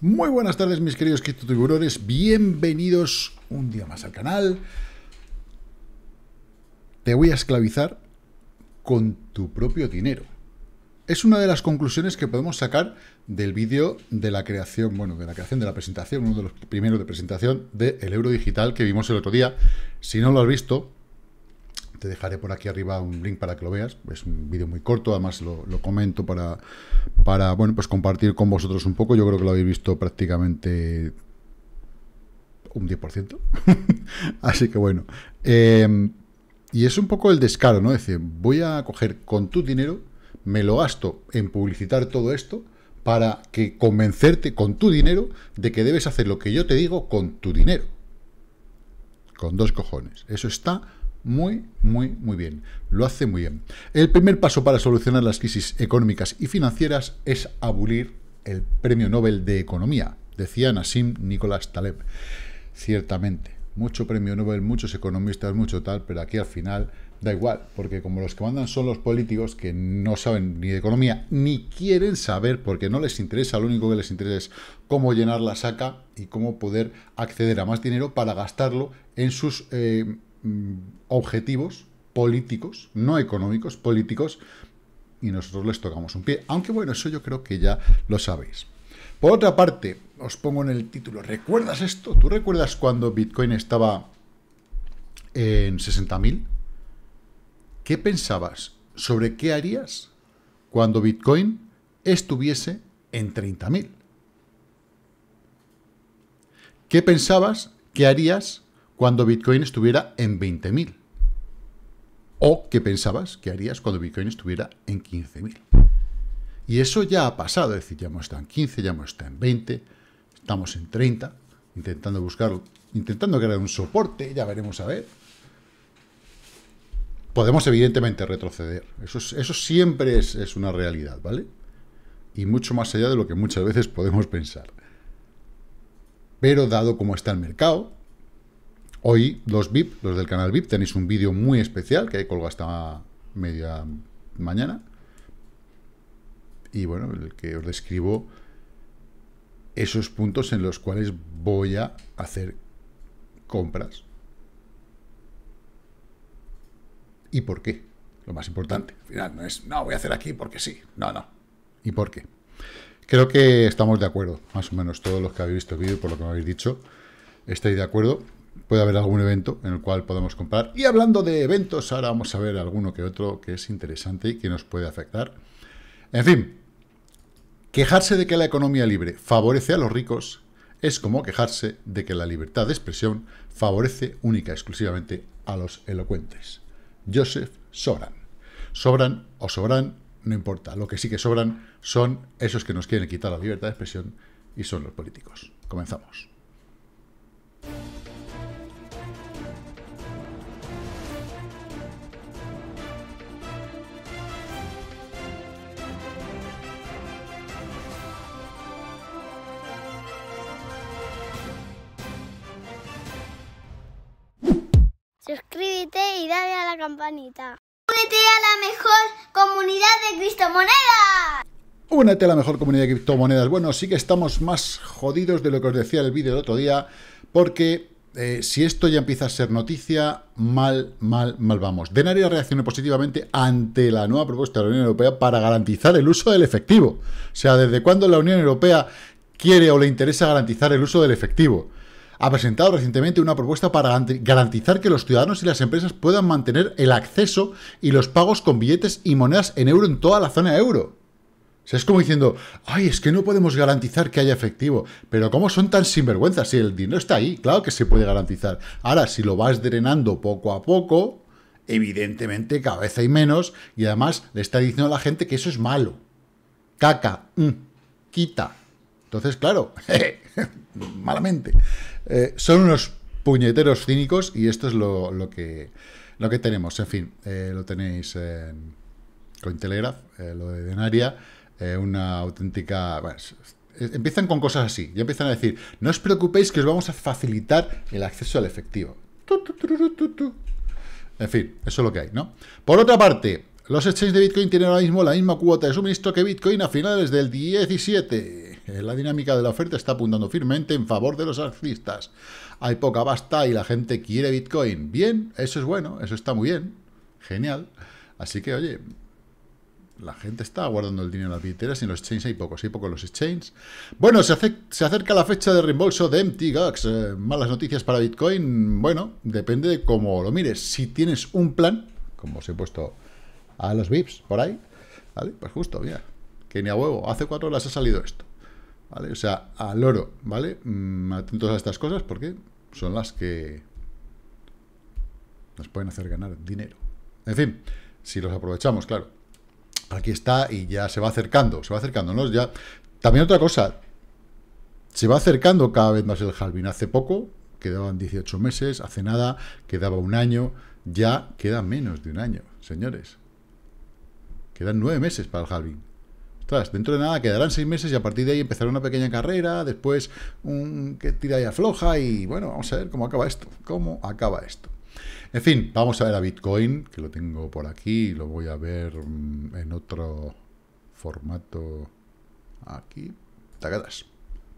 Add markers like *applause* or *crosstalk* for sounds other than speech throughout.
Muy buenas tardes mis queridos criptotiburones, bienvenidos un día más al canal. Te voy a esclavizar con tu propio dinero. Es una de las conclusiones que podemos sacar del vídeo de la creación, bueno, de la creación de la presentación, uno de los primeros de presentación del euro digital que vimos el otro día. Si no lo has visto, te dejaré por aquí arriba un link para que lo veas. Es un vídeo muy corto, además lo, comento para, para bueno, pues compartir con vosotros un poco. Yo creo que lo habéis visto prácticamente un 10%. *laughs* Así que bueno. Em, y es un poco el descaro, ¿no? Es decir, voy a coger con tu dinero, me lo gasto en publicitar todo esto para que convencerte con tu dinero de que debes hacer lo que yo te digo con tu dinero. Con dos cojones. Eso está muy, muy, muy bien. Lo hace muy bien. El primer paso para solucionar las crisis económicas y financieras es abolir el Premio Nobel de Economía, decía Nassim Nicolás Taleb. Ciertamente, mucho Premio Nobel, muchos economistas, mucho tal, pero aquí al final da igual, porque como los que mandan son los políticos que no saben ni de economía ni quieren saber porque no les interesa, lo único que les interesa es cómo llenar la saca y cómo poder acceder a más dinero para gastarlo en sus eh, Mm, objetivos políticos, no económicos, políticos, y nosotros les tocamos un pie. Aunque bueno, eso yo creo que ya lo sabéis. Por otra parte, os pongo en el título, ¿recuerdas esto? ¿Tú recuerdas cuando Bitcoin estaba en 60.000? ¿Qué pensabas? ¿Sobre qué harías cuando Bitcoin estuviese en 30.000? ¿Qué pensabas que harías cuando Bitcoin estuviera en 20.000. O qué pensabas que harías cuando Bitcoin estuviera en 15.000. Y eso ya ha pasado, es decir, ya hemos estado en 15, ya hemos estado en 20, estamos en 30, intentando buscar... intentando crear un soporte, ya veremos a ver. Podemos evidentemente retroceder, eso, siempre es, una realidad, ¿vale? Y mucho más allá de lo que muchas veces podemos pensar. Pero dado cómo está el mercado, Hoy los VIP, los del canal VIP, tenéis un vídeo muy especial que hay colgo hasta media mañana. Y bueno, el que os describo esos puntos en los cuales voy a hacer compras. ¿Y por qué? Lo más importante. Al final no es, no, voy a hacer aquí porque sí. No, no. ¿Y por qué? Creo que estamos de acuerdo, más o menos todos los que habéis visto el vídeo, por lo que me habéis dicho, estáis de acuerdo puede haber algún evento en el cual podemos comprar. Y hablando de eventos, ahora vamos a ver alguno que otro que es interesante y que nos puede afectar. En fin, quejarse de que la economía libre favorece a los ricos es como quejarse de que la libertad de expresión favorece única y exclusivamente a los elocuentes. Joseph Sobran. Sobran o sobran, no importa. Lo que sí que sobran son esos que nos quieren quitar la libertad de expresión y son los políticos. Comenzamos. campanita. Únete a la mejor comunidad de criptomonedas. Únete a la mejor comunidad de criptomonedas. Bueno, sí que estamos más jodidos de lo que os decía el vídeo el otro día, porque eh, si esto ya empieza a ser noticia, mal, mal, mal vamos. Denaria reaccionó positivamente ante la nueva propuesta de la Unión Europea para garantizar el uso del efectivo. O sea, ¿desde cuándo la Unión Europea quiere o le interesa garantizar el uso del efectivo? ha presentado recientemente una propuesta para garantizar que los ciudadanos y las empresas puedan mantener el acceso y los pagos con billetes y monedas en euro en toda la zona euro. O es como diciendo, ay, es que no podemos garantizar que haya efectivo. Pero ¿cómo son tan sinvergüenzas? Si el dinero está ahí, claro que se puede garantizar. Ahora, si lo vas drenando poco a poco, evidentemente cabeza vez hay menos y además le está diciendo a la gente que eso es malo. Caca, mm, quita. Entonces, claro, *laughs* *laughs* malamente. Eh, son unos puñeteros cínicos y esto es lo, que, lo que tenemos. En fin, eh, lo tenéis en Cointelegraph, eh, lo de Denaria, una auténtica... empiezan con cosas así, ya empiezan a decir, no os preocupéis que os vamos a facilitar el acceso al efectivo. En fin, eso es lo que hay, ¿no? Por otra parte, los exchanges de Bitcoin tienen ahora mismo la misma cuota de suministro que Bitcoin a finales del 17. Eh, la dinámica de la oferta está apuntando firmemente en favor de los artistas. Hay poca basta y la gente quiere Bitcoin. Bien, eso es bueno, eso está muy bien. Genial. Así que, oye, la gente está guardando el dinero en las billeteras y en los exchanges hay pocos, hay pocos los exchanges. Bueno, se, acerca la fecha de reembolso de Mt. Eh, malas noticias para Bitcoin. Bueno, depende de cómo lo mires. Si tienes un plan, como os he puesto a los VIPs por ahí, pues justo, mira, que ni a huevo, hace cuatro horas ha salido esto. ¿vale? O sea, al oro, ¿vale? Mm, atentos a estas cosas porque son las que nos pueden hacer ganar dinero. En fin, si los aprovechamos, claro. Aquí está y ya se va acercando, se va acercando, Ya. También otra cosa, se va acercando cada vez más el halving. Hace poco quedaban 18 meses, hace nada quedaba un año, ya queda menos de un año, señores. Quedan nueve meses para el halving dentro de nada quedarán seis meses y a partir de ahí empezará una pequeña carrera, después un que tira y afloja y bueno, vamos a ver cómo acaba esto, cómo acaba esto. En fin, vamos a ver a Bitcoin, que lo tengo por aquí, lo voy a ver mm, en otro formato aquí. Tagadas.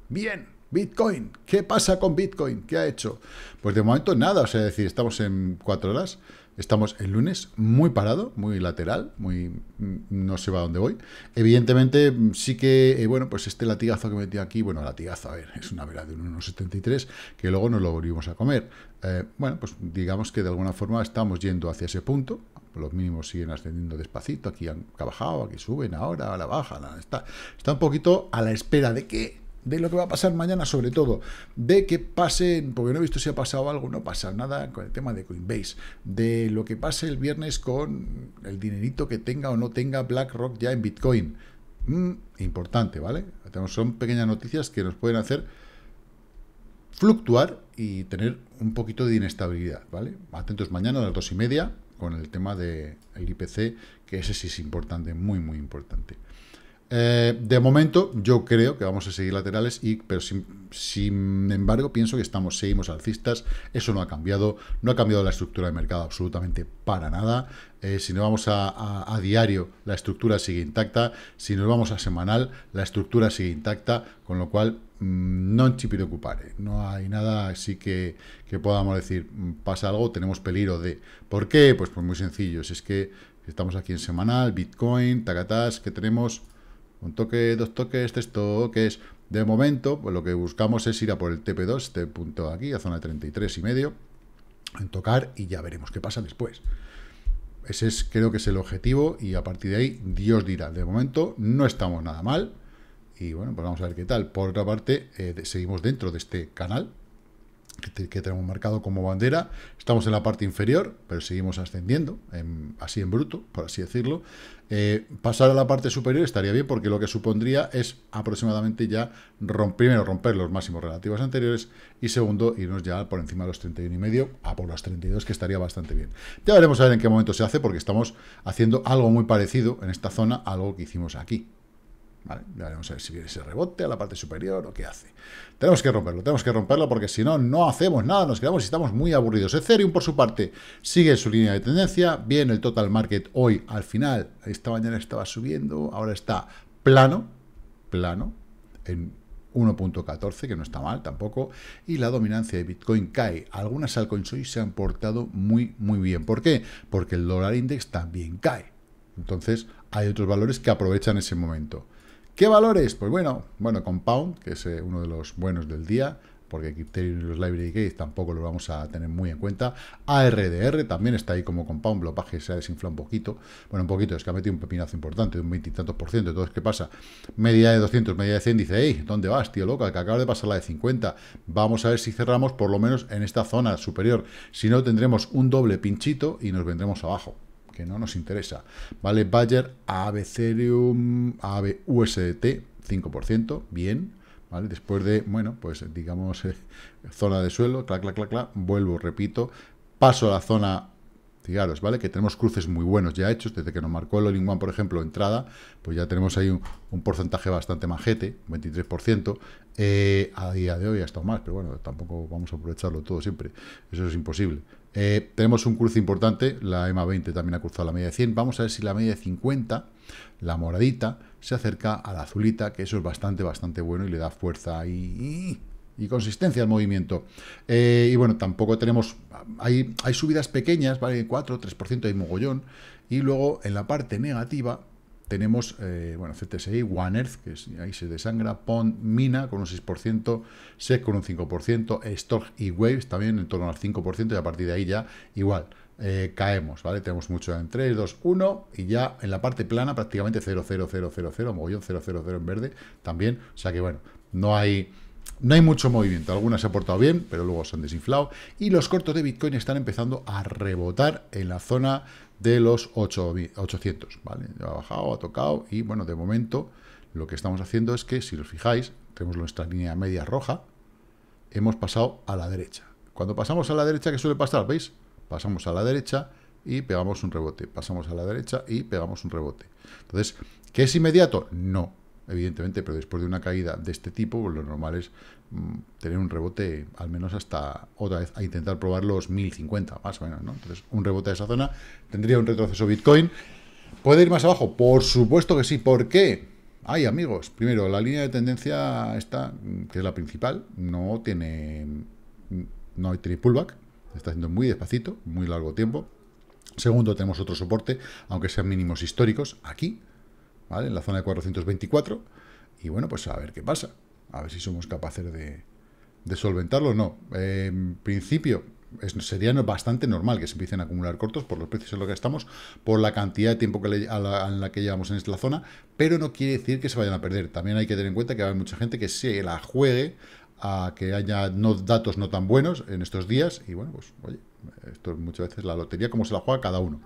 Bien, Bitcoin. ¿Qué pasa con Bitcoin? ¿Qué ha hecho? Pues de momento nada, o sea, decir, estamos en cuatro horas. Estamos el lunes muy parado, muy lateral, muy mm, no sé va a dónde voy. Evidentemente, mm, sí que, eh, bueno, pues este latigazo que metí aquí, bueno, latigazo, a ver, es una vela de un 1,73 que luego nos lo volvimos a comer. Eh, bueno, pues digamos que de alguna forma estamos yendo hacia ese punto. Los mínimos siguen ascendiendo despacito, aquí han bajado, aquí suben, ahora, ahora bajan. Está, está un poquito a la espera de que de lo que va a pasar mañana, sobre todo, de que pasen, porque no he visto si ha pasado algo, no pasa nada con el tema de Coinbase, de lo que pase el viernes con el dinerito que tenga o no tenga BlackRock ya en Bitcoin. Mm, importante, ¿vale? Son pequeñas noticias que nos pueden hacer fluctuar y tener un poquito de inestabilidad, ¿vale? Atentos mañana a las dos y media con el tema del de IPC, que ese sí es importante, muy, muy importante. Eh, de momento, yo creo que vamos a seguir laterales, y, pero sin, sin, embargo, pienso que estamos, seguimos alcistas. Eso no ha cambiado, no ha cambiado la estructura de mercado absolutamente para nada. Eh, si nos vamos a, a, diario, la estructura sigue intacta. Si nos vamos a semanal, la estructura sigue intacta, con lo cual mm, no te preocupare. No hay nada así que, podamos decir mm, pasa algo, tenemos peligro de. ¿Por qué? Pues, pues muy sencillo, si es que estamos aquí en semanal, Bitcoin, tacatás, que tenemos un toque, dos toques, tres toques. De momento, pues lo que buscamos es ir a por el TP2, este punto aquí, a zona 33 y medio, en tocar y ya veremos qué pasa después. Ese es, creo que es el objetivo y a partir de ahí Dios dirá. De momento no estamos nada mal y bueno, pues vamos a ver qué tal. Por otra parte, eh, seguimos dentro de este canal, que, tenemos marcado como bandera. Estamos en la parte inferior, pero seguimos ascendiendo, así en bruto, por así decirlo. Eh, pasar a la parte superior estaría bien porque lo que supondría es aproximadamente ya primero romper los máximos relativos anteriores y segundo irnos ya por encima de los 31,5 a por los 32 que estaría bastante bien. Ya veremos a ver en qué momento se hace porque estamos haciendo algo muy parecido en esta zona a algo que hicimos aquí vamos a ver si viene ese rebote a la parte superior o qué hace. Tenemos que romperlo, tenemos que romperlo porque si no, no hacemos nada, nos quedamos y estamos muy aburridos. Ethereum, por su parte, sigue su línea de tendencia. Bien, el total market hoy, al final, esta mañana estaba subiendo, ahora está plano, plano, en 1.14, que no está mal tampoco, y la dominancia de Bitcoin cae. Algunas altcoins hoy se han portado muy, muy bien. ¿Por qué? Porque el dólar index también cae. Entonces, hay otros valores que aprovechan ese momento. ¿Qué valores? Pues bueno, bueno, Compound, que es eh, uno de los buenos del día, porque Ethereum y los Library Gates tampoco lo vamos a tener muy en cuenta. ARDR también está ahí como Compound, blopaje se ha desinflado un poquito. Bueno, un poquito, es que ha metido un pepinazo importante, de un veintitantos por ciento. Entonces, ¿qué pasa? Media de 200, media de 100, dice, hey, ¿dónde vas, tío loco? Que acaba de pasar la de 50. Vamos a ver si cerramos por lo menos en esta zona superior. Si no, tendremos un doble pinchito y nos vendremos abajo que no nos interesa. Vale, Bayer, AB Ethereum, 5%, bien. ¿Vale? Después de, bueno, pues digamos, eh, zona de suelo, clac, clac, clac, vuelvo, repito, paso a la zona fijaros, ¿vale? Que tenemos cruces muy buenos ya hechos, desde que nos marcó el Oling por ejemplo, entrada, pues ya tenemos ahí un, porcentaje bastante majete, 23%, eh, a día de hoy ha estado más, pero bueno, tampoco vamos a aprovecharlo todo siempre, eso es imposible. Eh, tenemos un cruce importante, la EMA 20 también ha cruzado la media de 100. Vamos a ver si la media de 50, la moradita, se acerca a la azulita, que eso es bastante, bastante bueno y le da fuerza y, consistencia al movimiento. Eh, y bueno, tampoco tenemos... Hay, hay subidas pequeñas, ¿vale? 4, 3% hay mogollón. Y luego en la parte negativa tenemos, eh, bueno, CTSI, One Earth, que ahí se desangra, Pond, Mina con un 6%, SEC con un 5%, Storch y Waves también en torno al 5%, y a partir de ahí ya igual, eh, caemos, ¿vale? Tenemos mucho en 3, 2, 1, y ya en la parte plana prácticamente 0, 0, 0, mogollón 0, en verde también, o sea que bueno, no hay no hay mucho movimiento, algunas se ha portado bien, pero luego se han desinflado. Y los cortos de Bitcoin están empezando a rebotar en la zona de los 8, 800, ¿vale? Ha bajado, ha tocado y, bueno, de momento lo que estamos haciendo es que, si os fijáis, tenemos nuestra línea media roja, hemos pasado a la derecha. Cuando pasamos a la derecha, ¿qué suele pasar? ¿Veis? Pasamos a la derecha y pegamos un rebote. Pasamos a la derecha y pegamos un rebote. Entonces, ¿qué es inmediato? No, evidentemente, pero después de una caída de este tipo, pues lo normal es mm, tener un rebote al menos hasta otra vez, a intentar probar los 1050, más o menos, ¿no? Entonces, un rebote de esa zona tendría un retroceso Bitcoin. ¿Puede ir más abajo? Por supuesto que sí. ¿Por qué? Ay, amigos, primero, la línea de tendencia está mm, que es la principal, no tiene, mm, no tiene pullback, está haciendo muy despacito, muy largo tiempo. Segundo, tenemos otro soporte, aunque sean mínimos históricos, aquí, ¿vale? En la zona de 424. Y bueno, pues a ver qué pasa. A ver si somos capaces de, solventarlo o no. en principio, sería bastante normal que se empiecen a acumular cortos por los precios en los que estamos, por la cantidad de tiempo que en la que llevamos en esta zona, pero no quiere decir que se vayan a perder. También hay que tener en cuenta que hay mucha gente que se la juegue a que haya no, datos no tan buenos en estos días y bueno, pues oye, esto es muchas veces la lotería como se la juega cada uno.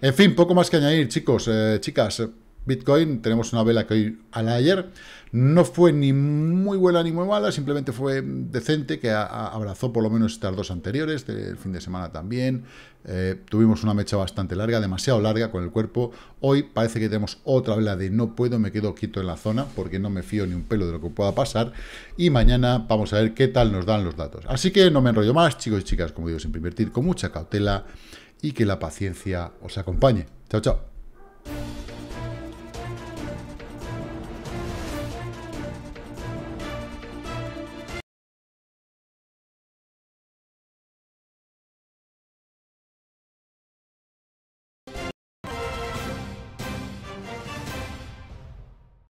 En fin, poco más que añadir, chicos, eh, chicas, Bitcoin, tenemos una vela que hoy a la ayer no fue ni muy buena ni muy mala, simplemente fue decente, que abrazó por lo menos estas dos anteriores, del fin de semana también. Eh, tuvimos una mecha bastante larga, demasiado larga con el cuerpo. Hoy parece que tenemos otra vela de no puedo, me quedo quieto en la zona, porque no me fío ni un pelo de lo que pueda pasar. Y mañana vamos a ver qué tal nos dan los datos. Así que no me enrollo más, chicos y chicas, como digo, sin invertir con mucha cautela y que la paciencia os acompañe. Chao, chao.